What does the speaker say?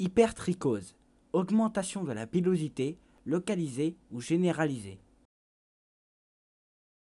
hypertrichose, augmentation de la pilosité, localisée ou généralisée.